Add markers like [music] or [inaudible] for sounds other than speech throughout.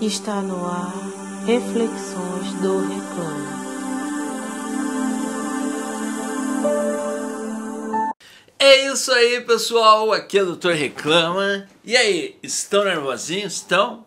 Está no ar Reflexões do Reclama. É isso aí, pessoal. Aqui é o Doutor Reclama. E aí, estão nervosinhos? Estão?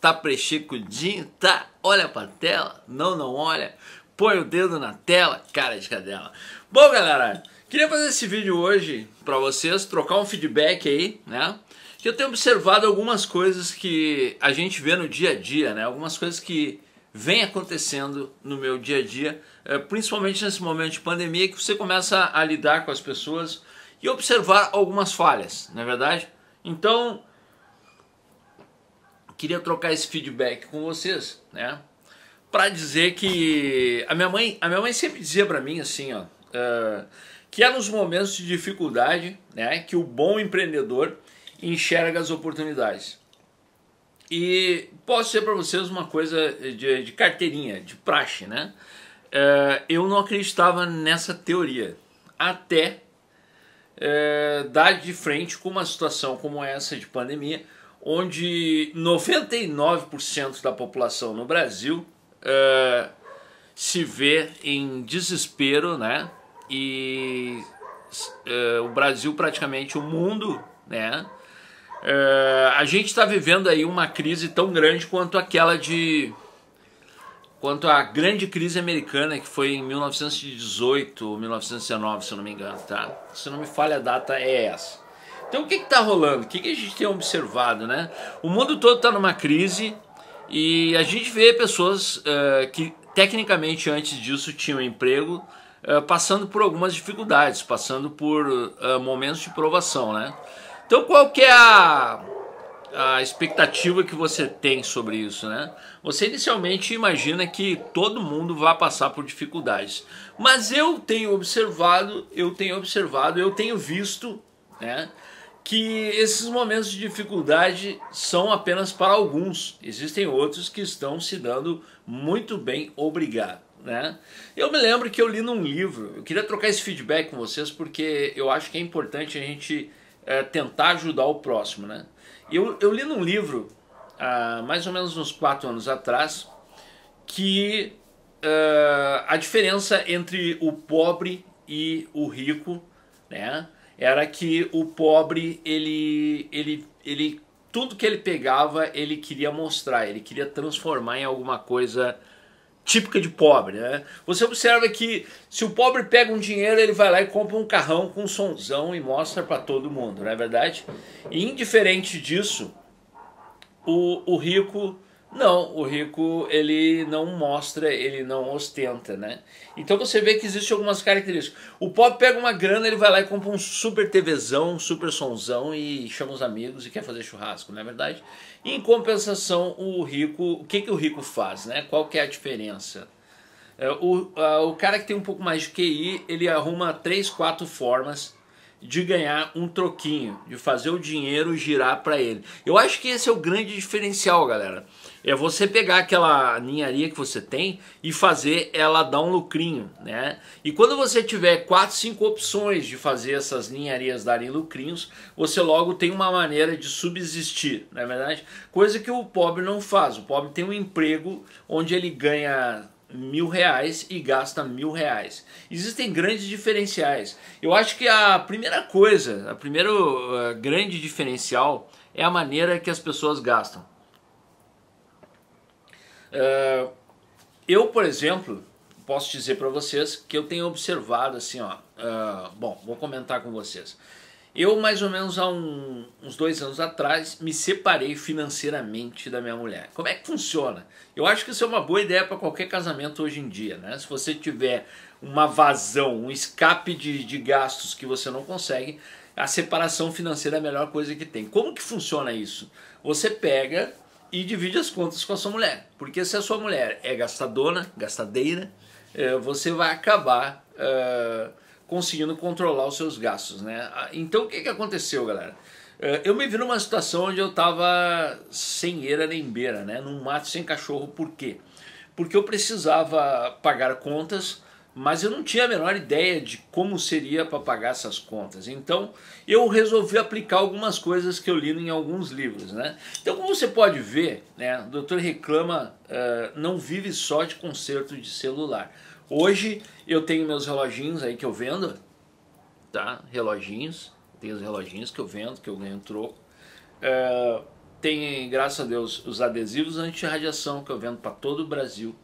Tá prechicudinho? Tá? Olha pra tela? Não, não olha. Põe o dedo na tela, cara de cadela. Bom, galera, queria fazer esse vídeo hoje pra vocês, trocar um feedback aí, né? que eu tenho observado algumas coisas que a gente vê no dia a dia, né? Algumas coisas que vem acontecendo no meu dia a dia, eh, principalmente nesse momento de pandemia que você começa a lidar com as pessoas e observar algumas falhas, não é verdade? Então, queria trocar esse feedback com vocês, né? Para dizer que a minha mãe, a minha mãe sempre dizia para mim assim, ó, uh, que é nos momentos de dificuldade, né, que o bom empreendedor enxerga as oportunidades. E posso dizer para vocês uma coisa de, de carteirinha, de praxe, né? É, eu não acreditava nessa teoria até é, dar de frente com uma situação como essa de pandemia, onde 99% da população no Brasil é, se vê em desespero, né? E o Brasil praticamente o mundo, né? É, a gente está vivendo aí uma crise tão grande quanto aquela de. quanto a grande crise americana que foi em 1918, 1919, se não me engano, tá? Se não me falha a data, é essa. Então o que está rolando? O que, que a gente tem observado, né? O mundo todo está numa crise e a gente vê pessoas uh, que tecnicamente antes disso tinham emprego uh, passando por algumas dificuldades, passando por uh, momentos de provação, né? Então qual que é a, a expectativa que você tem sobre isso, né? Você inicialmente imagina que todo mundo vai passar por dificuldades, mas eu tenho observado, eu tenho observado, eu tenho visto, né? que esses momentos de dificuldade são apenas para alguns. Existem outros que estão se dando muito bem, obrigado. Né? Eu me lembro que eu li num livro, eu queria trocar esse feedback com vocês porque eu acho que é importante a gente é, tentar ajudar o próximo, né? Eu, eu li num livro, há mais ou menos uns quatro anos atrás, que uh, a diferença entre o pobre e o rico, né? Era que o pobre, ele, ele, ele, tudo que ele pegava, ele queria mostrar, ele queria transformar em alguma coisa típica de pobre, né? Você observa que se o pobre pega um dinheiro, ele vai lá e compra um carrão com um sonzão e mostra para todo mundo, não é verdade? E indiferente disso, o, o rico não, o rico ele não mostra, ele não ostenta, né? Então você vê que existem algumas características. O pobre pega uma grana, ele vai lá e compra um super TVzão, um super sonzão e chama os amigos e quer fazer churrasco, não é verdade? E em compensação, o rico, o que, que o rico faz, né? Qual que é a diferença? É, o, a, o cara que tem um pouco mais de QI, ele arruma três, quatro formas de ganhar um troquinho, de fazer o dinheiro girar para ele. Eu acho que esse é o grande diferencial, galera. É você pegar aquela ninharia que você tem e fazer ela dar um lucrinho, né? E quando você tiver quatro, cinco opções de fazer essas ninharias darem lucrinhos, você logo tem uma maneira de subsistir, na é verdade? Coisa que o pobre não faz. O pobre tem um emprego onde ele ganha mil reais e gasta mil reais. Existem grandes diferenciais. Eu acho que a primeira coisa, a primeiro eh, grande diferencial é a maneira que as pessoas gastam. Eh, eu, por exemplo, posso dizer para vocês que eu tenho observado assim, ó. Eh, bom, vou comentar com vocês. Eu, mais ou menos há um, uns dois anos atrás, me separei financeiramente da minha mulher. Como é que funciona? Eu acho que isso é uma boa ideia para qualquer casamento hoje em dia, né? Se você tiver uma vazão, um escape de, de gastos que você não consegue, a separação financeira é a melhor coisa que tem. Como que funciona isso? Você pega e divide as contas com a sua mulher. Porque se a sua mulher é gastadona, gastadeira, eh, você vai acabar. Uh, conseguindo controlar os seus gastos, né? Ah, então o que, que aconteceu, galera? Eh, eu me vi numa situação onde eu tava sem eira nem beira, né? Num mato sem cachorro, por quê? Porque eu precisava pagar contas, mas eu não tinha a menor ideia de como seria para pagar essas contas. Então eu resolvi aplicar algumas coisas que eu li em alguns livros, né? Então como você pode ver, né? O doutor reclama, uh, não vive só de conserto de celular. Hoje eu tenho meus reloginhos aí que eu vendo, tá? Reloginhos, tenho os reloginhos que eu vendo, que eu ganho troco. É, tem, graças a Deus, os adesivos anti-radiação que eu vendo para todo o Brasil.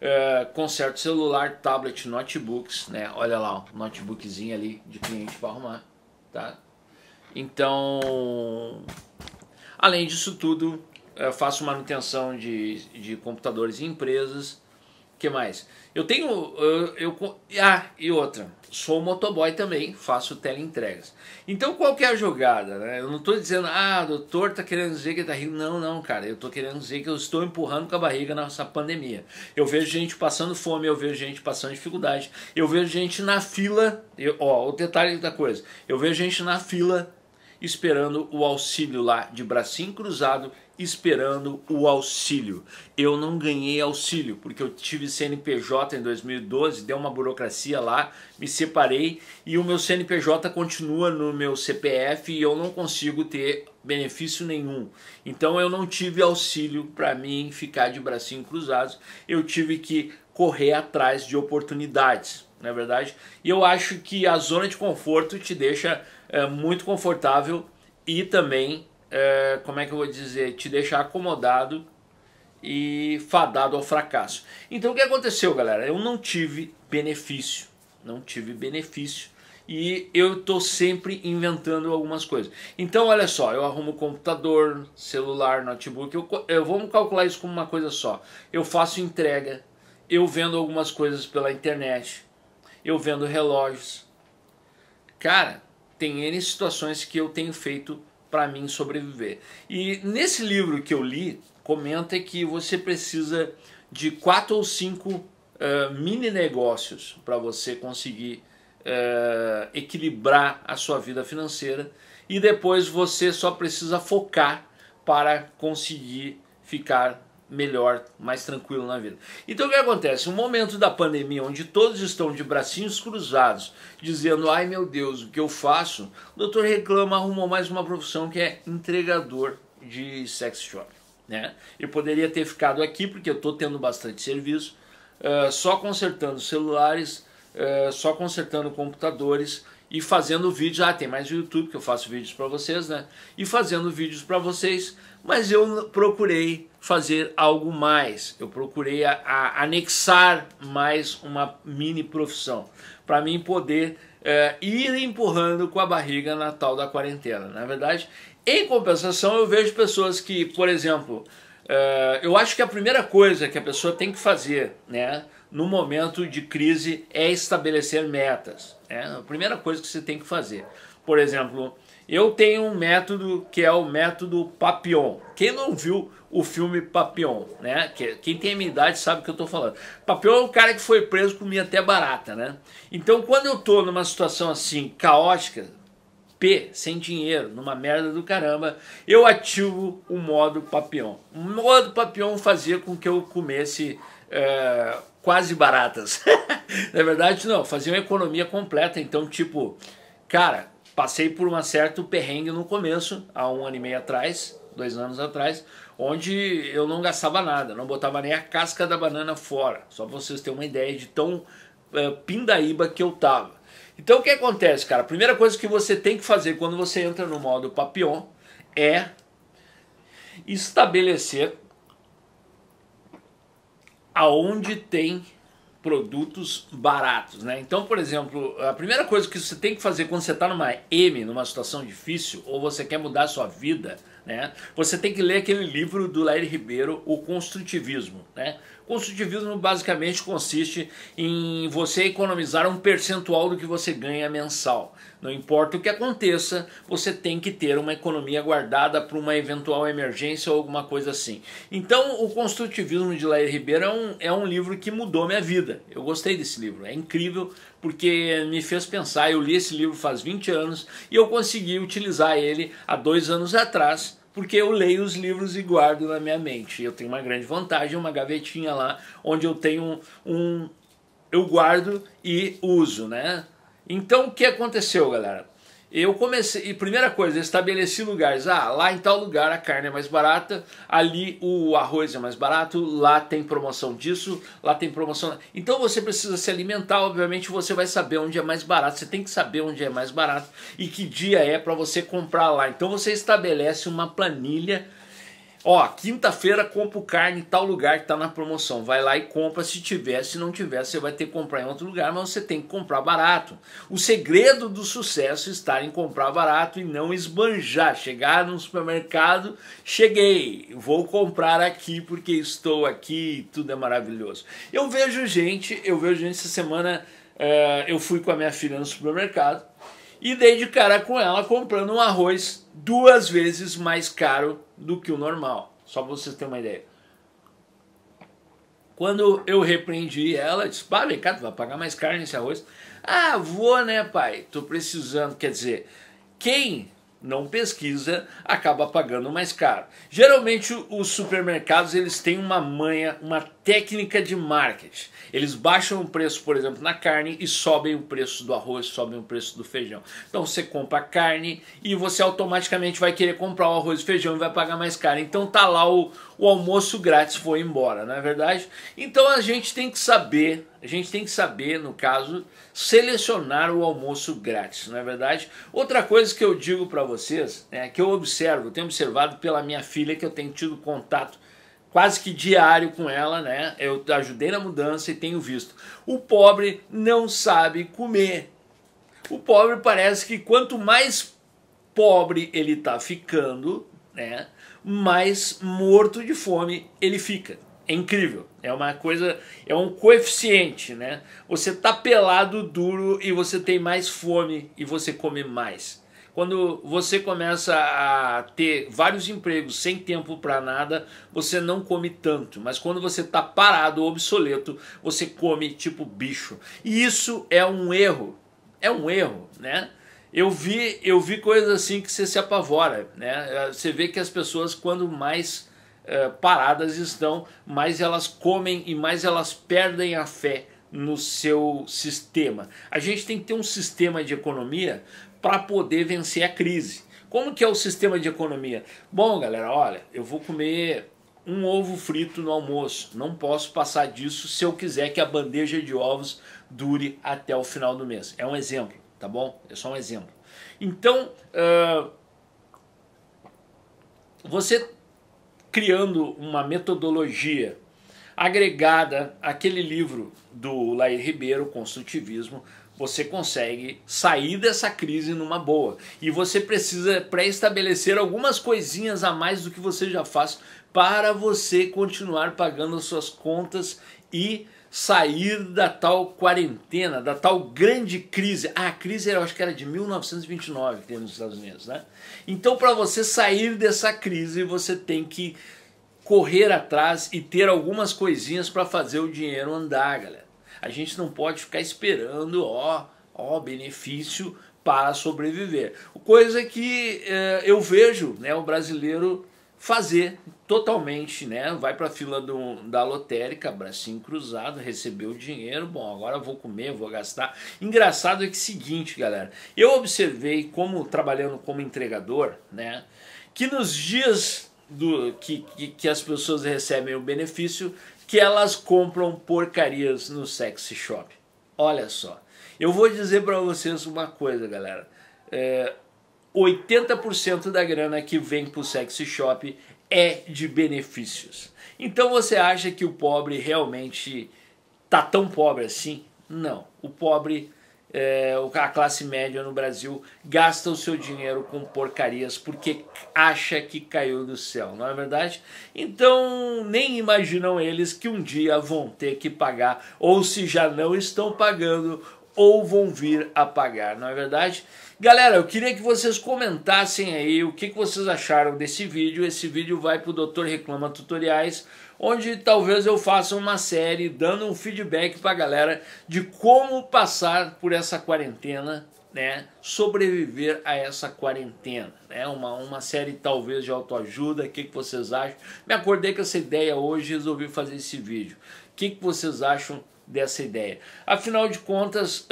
É, conserto celular, tablet, notebooks, né? Olha lá, notebookzinho ali de cliente para arrumar, tá? Então, além disso tudo, faço manutenção de, de computadores em empresas, que mais? Eu tenho. Eu, eu, ah, e outra. Sou motoboy também, faço teleentregas. Então, qualquer é jogada, né? Eu não estou dizendo, ah, doutor tá querendo dizer que tá rindo. Não, não, cara. Eu estou querendo dizer que eu estou empurrando com a barriga nessa pandemia. Eu vejo gente passando fome, eu vejo gente passando dificuldade, eu vejo gente na fila. Eu, ó, o detalhe da coisa. Eu vejo gente na fila esperando o auxílio lá de bracinho cruzado esperando o auxílio. Eu não ganhei auxílio porque eu tive CNPJ em 2012, deu uma burocracia lá, me separei e o meu CNPJ continua no meu CPF e eu não consigo ter benefício nenhum. Então eu não tive auxílio para mim ficar de bracinho cruzado. Eu tive que correr atrás de oportunidades, na é verdade. E eu acho que a zona de conforto te deixa é, muito confortável e também é, como é que eu vou dizer, te deixar acomodado e fadado ao fracasso. Então o que aconteceu, galera? Eu não tive benefício, não tive benefício e eu estou sempre inventando algumas coisas. Então olha só, eu arrumo computador, celular, notebook, eu, eu vou calcular isso como uma coisa só. Eu faço entrega, eu vendo algumas coisas pela internet, eu vendo relógios. Cara, tem N situações que eu tenho feito para mim sobreviver. E nesse livro que eu li, comenta que você precisa de quatro ou cinco uh, mini negócios para você conseguir uh, equilibrar a sua vida financeira e depois você só precisa focar para conseguir ficar melhor, mais tranquilo na vida. Então o que acontece? Um momento da pandemia onde todos estão de bracinhos cruzados, dizendo: "Ai meu Deus, o que eu faço?". O doutor reclama, arrumou mais uma profissão que é entregador de sex shop, né? Eu poderia ter ficado aqui porque eu estou tendo bastante serviço, uh, só consertando celulares, uh, só consertando computadores e fazendo vídeos. Ah, tem mais no YouTube que eu faço vídeos para vocês, né? E fazendo vídeos para vocês, mas eu procurei fazer algo mais. Eu procurei a, a anexar mais uma mini profissão para mim poder é, ir empurrando com a barriga na tal da quarentena. Na verdade, em compensação, eu vejo pessoas que, por exemplo, eh, eu acho que a primeira coisa que a pessoa tem que fazer, né, no momento de crise, é estabelecer metas. É A primeira coisa que você tem que fazer. Por exemplo, eu tenho um método que é o método Papillon. Quem não viu o filme Papillon, né? Quem tem a minha idade sabe o que eu estou falando. Papillon é um cara que foi preso comia até barata, né? Então, quando eu estou numa situação assim caótica, P, sem dinheiro, numa merda do caramba, eu ativo o modo Papillon. O modo Papillon fazia com que eu comesse é, quase baratas. [laughs] Na verdade, não, fazia uma economia completa. Então, tipo, cara, passei por um certo perrengue no começo, há um ano e meio atrás, dois anos atrás, onde eu não gastava nada, não botava nem a casca da banana fora. Só pra vocês terem uma ideia de tão é, pindaíba que eu tava. Então o que acontece, cara? A primeira coisa que você tem que fazer quando você entra no modo Papillon é estabelecer aonde tem produtos baratos, né? Então, por exemplo, a primeira coisa que você tem que fazer quando você está numa M, numa situação difícil, ou você quer mudar a sua vida, né? Você tem que ler aquele livro do Lair Ribeiro, O Construtivismo, né? Construtivismo basicamente consiste em você economizar um percentual do que você ganha mensal. Não importa o que aconteça, você tem que ter uma economia guardada para uma eventual emergência ou alguma coisa assim. Então, O Construtivismo de Lair Ribeiro é um, é um livro que mudou minha vida. Eu gostei desse livro, é incrível porque me fez pensar. Eu li esse livro faz 20 anos e eu consegui utilizar ele há dois anos atrás porque eu leio os livros e guardo na minha mente. Eu tenho uma grande vantagem, uma gavetinha lá onde eu tenho um, um eu guardo e uso, né? Então o que aconteceu, galera? Eu comecei, primeira coisa, estabeleci lugares. Ah, lá em tal lugar a carne é mais barata, ali o arroz é mais barato, lá tem promoção disso, lá tem promoção. Então você precisa se alimentar, obviamente você vai saber onde é mais barato, você tem que saber onde é mais barato e que dia é para você comprar lá. Então você estabelece uma planilha Ó, quinta-feira compro carne em tal lugar que tá na promoção. Vai lá e compra se tiver. Se não tiver, você vai ter que comprar em outro lugar, mas você tem que comprar barato. O segredo do sucesso é está em comprar barato e não esbanjar. Chegar num supermercado, cheguei, vou comprar aqui porque estou aqui, tudo é maravilhoso. Eu vejo gente, eu vejo gente essa semana. Eh, eu fui com a minha filha no supermercado e dei de cara com ela comprando um arroz duas vezes mais caro do que o normal. Só pra vocês terem uma ideia. Quando eu repreendi ela, disse: Pá, vem cá, tu vai pagar mais caro nesse arroz. Ah, vou, né, pai? Tô precisando. Quer dizer, quem não pesquisa, acaba pagando mais caro. Geralmente os supermercados eles têm uma manha, uma técnica de marketing. Eles baixam o preço, por exemplo, na carne e sobem o preço do arroz, sobem o preço do feijão. Então você compra carne e você automaticamente vai querer comprar o arroz e feijão e vai pagar mais caro. Então tá lá o, o almoço grátis foi embora, não é verdade? Então a gente tem que saber, a gente tem que saber, no caso, selecionar o almoço grátis, não é verdade? Outra coisa que eu digo para vocês, é que eu observo, tenho observado pela minha filha que eu tenho tido contato quase que diário com ela, né? Eu ajudei na mudança e tenho visto. O pobre não sabe comer. O pobre parece que quanto mais pobre ele tá ficando, né? mais morto de fome ele fica. É incrível. É uma coisa, é um coeficiente, né? Você tá pelado duro e você tem mais fome e você come mais. Quando você começa a ter vários empregos sem tempo para nada, você não come tanto. Mas quando você tá parado, obsoleto, você come tipo bicho. E isso é um erro. É um erro, né? eu vi, eu vi coisas assim que você se apavora, né? Eh, você vê que as pessoas quando mais é, paradas estão, mais elas comem e mais elas perdem a fé no seu sistema. A gente tem que ter um sistema de economia para poder vencer a crise. Como que é o sistema de economia? Bom, galera, olha, eu vou comer um ovo frito no almoço. Não posso passar disso se eu quiser que a bandeja de ovos dure até o final do mês. É um exemplo tá bom? É só um exemplo. Então, uh, você criando uma metodologia agregada àquele livro do Lair Ribeiro, Construtivismo, você consegue sair dessa crise numa boa. E você precisa pré-estabelecer algumas coisinhas a mais do que você já faz para você continuar pagando as suas contas e sair da tal quarentena, da tal grande crise. Ah, a crise eu acho que era de 1929 que teve nos Estados Unidos, né? Então, para você sair dessa crise, você tem que correr atrás e ter algumas coisinhas para fazer o dinheiro andar, galera. A gente não pode ficar esperando, ó, ó, benefício para sobreviver. Coisa que eh, eu vejo, né, o brasileiro fazer totalmente, né? Vai para a fila do, da lotérica, bracinho cruzado, recebeu o dinheiro, bom, agora vou comer, vou gastar. Engraçado é que é seguinte, galera, eu observei como trabalhando como entregador, né, que nos dias do que, que, que as pessoas recebem o benefício, que elas compram porcarias no sexy shop. Olha só, eu vou dizer para vocês uma coisa, galera. É, 80% da grana que vem para o sexy shop é de benefícios. Então você acha que o pobre realmente tá tão pobre assim? Não. O pobre, é, a classe média no Brasil gasta o seu dinheiro com porcarias porque acha que caiu do céu, não é verdade? Então nem imaginam eles que um dia vão ter que pagar, ou se já não estão pagando, ou vão vir a pagar, não é verdade? Galera, eu queria que vocês comentassem aí o que, que vocês acharam desse vídeo. Esse vídeo vai para o Doutor Reclama Tutoriais, onde talvez eu faça uma série dando um feedback para a galera de como passar por essa quarentena, né? Sobreviver a essa quarentena, né? Uma, uma série talvez de autoajuda, o que, que vocês acham? Me acordei com essa ideia hoje e resolvi fazer esse vídeo. O que, que vocês acham dessa ideia. Afinal de contas, uh,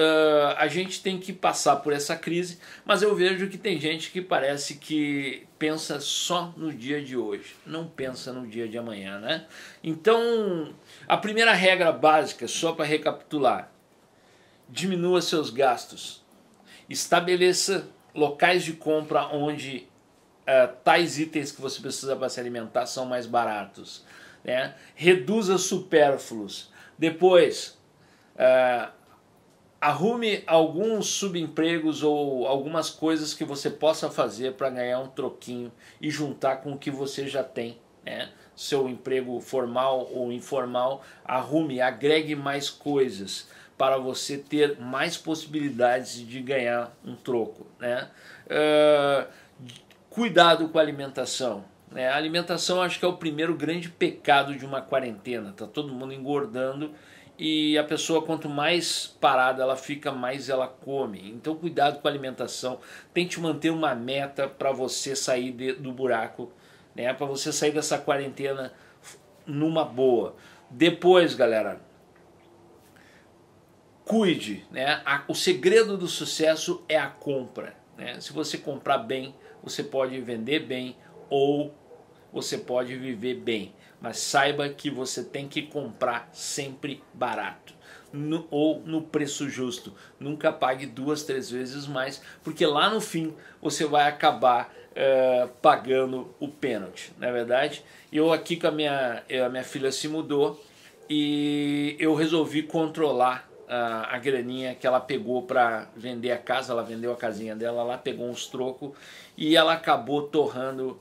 a gente tem que passar por essa crise, mas eu vejo que tem gente que parece que pensa só no dia de hoje, não pensa no dia de amanhã, né? Então, a primeira regra básica, só para recapitular, diminua seus gastos. Estabeleça locais de compra onde uh, tais itens que você precisa para se alimentar são mais baratos. Né? Reduza supérfluos. Depois, uh, arrume alguns subempregos ou algumas coisas que você possa fazer para ganhar um troquinho e juntar com o que você já tem, né? Seu emprego formal ou informal, arrume, agregue mais coisas para você ter mais possibilidades de ganhar um troco, né? Uh, cuidado com a alimentação é, a alimentação acho que é o primeiro grande pecado de uma quarentena. Tá todo mundo engordando e a pessoa quanto mais parada ela fica, mais ela come. Então cuidado com a alimentação. Tente manter uma meta para você sair de, do buraco, né? Para você sair dessa quarentena numa boa. Depois, galera, cuide, né? A, o segredo do sucesso é a compra, né? Se você comprar bem, você pode vender bem, ou você pode viver bem, mas saiba que você tem que comprar sempre barato. No, ou no preço justo. Nunca pague duas, três vezes mais, porque lá no fim você vai acabar uh, pagando o pênalti, não é verdade? Eu aqui com a minha, eh, a minha filha se mudou e eu resolvi controlar uh, a graninha que ela pegou para vender a casa. Ela vendeu a casinha dela lá, pegou uns trocos e ela acabou torrando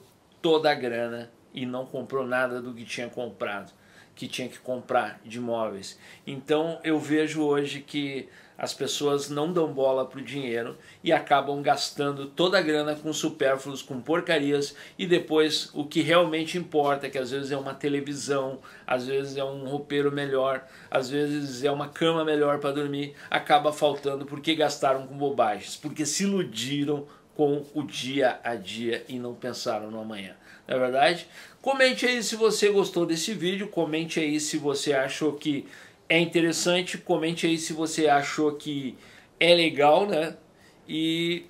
toda a grana e não comprou nada do que tinha comprado, que tinha que comprar de imóveis. Então eu vejo hoje que as pessoas não dão bola para o dinheiro e acabam gastando toda a grana com supérfluos, com porcarias e depois o que realmente importa, é que às vezes é uma televisão, às vezes é um roupeiro melhor, às vezes é uma cama melhor para dormir, acaba faltando porque gastaram com bobagens, porque se iludiram com o dia a dia e não pensaram no amanhã. Não é verdade? Comente aí se você gostou desse vídeo, comente aí se você achou que é interessante, comente aí se você achou que é legal, né? E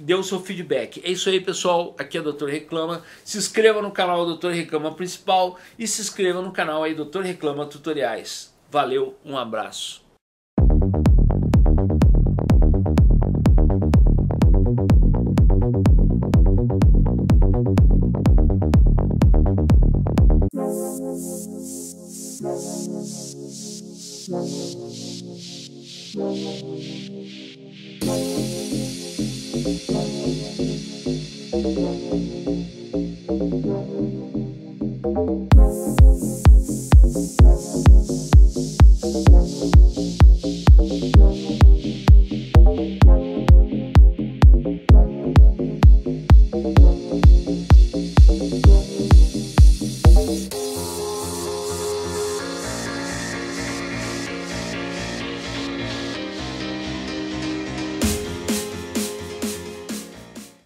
dê o seu feedback. É isso aí, pessoal. Aqui é o Doutor Reclama. Se inscreva no canal Doutor Reclama Principal e se inscreva no canal aí Doutor Reclama Tutoriais. Valeu, um abraço. Thank you.